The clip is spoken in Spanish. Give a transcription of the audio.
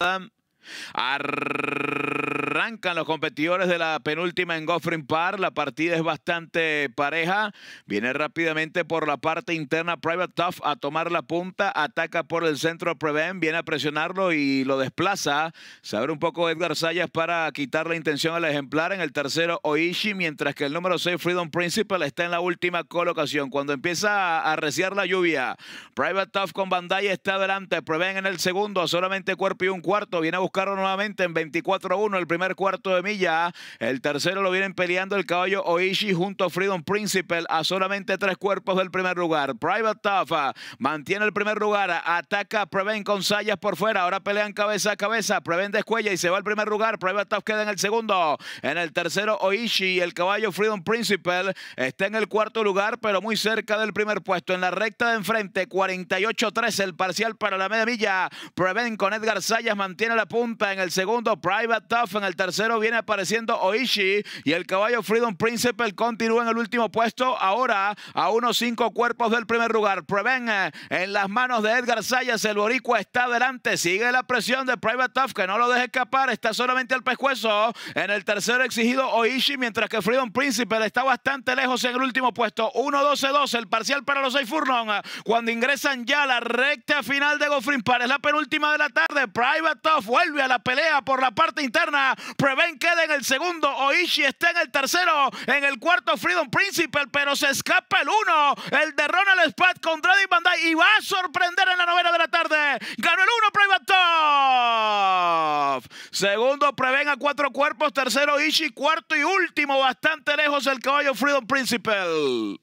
Um, ar Arrancan los competidores de la penúltima en Goffrin Park. La partida es bastante pareja. Viene rápidamente por la parte interna Private Tough a tomar la punta. Ataca por el centro Preven, Viene a presionarlo y lo desplaza. Se abre un poco Edgar Sayas para quitar la intención al ejemplar. En el tercero Oishi, mientras que el número 6 Freedom Principal está en la última colocación. Cuando empieza a arreciar la lluvia, Private Tough con Bandai está adelante. Preven en el segundo. Solamente cuerpo y un cuarto. Viene a buscarlo nuevamente en 24-1 el primer cuarto de milla. El tercero lo vienen peleando el caballo Oishi junto a Freedom Principal a solamente tres cuerpos del primer lugar. Private Tafa mantiene el primer lugar, ataca Preven con Sayas por fuera, ahora pelean cabeza a cabeza, Preven descuella y se va al primer lugar, Private Tough queda en el segundo, en el tercero Oishi, el caballo Freedom Principal está en el cuarto lugar, pero muy cerca del primer puesto, en la recta de enfrente, 48-13 el parcial para la media milla, Preven con Edgar Sayas mantiene la punta en el segundo, Private Tough en el tercero viene apareciendo Oishi y el caballo Freedom Principle continúa en el último puesto. Ahora a unos cinco cuerpos del primer lugar. Preven eh, en las manos de Edgar Sayas. El boricua está adelante. Sigue la presión de Private Tough que no lo deja escapar. Está solamente al pescuezo. En el tercero exigido Oishi mientras que Freedom Principle está bastante lejos en el último puesto. 1-12-12 el parcial para los seis Cuando ingresan ya la recta final de Goffrin Par. Es la penúltima de la tarde. Private Tough vuelve a la pelea por la parte interna. Preven queda en el segundo. Oishi está en el tercero. En el cuarto, Freedom Principal. Pero se escapa el uno. El de Ronald Spad con Dreddy Bandai. Y va a sorprender en la novena de la tarde. Ganó el uno, Top. Segundo, Preven a cuatro cuerpos. Tercero, Oishi, Cuarto y último. Bastante lejos el caballo Freedom Principal.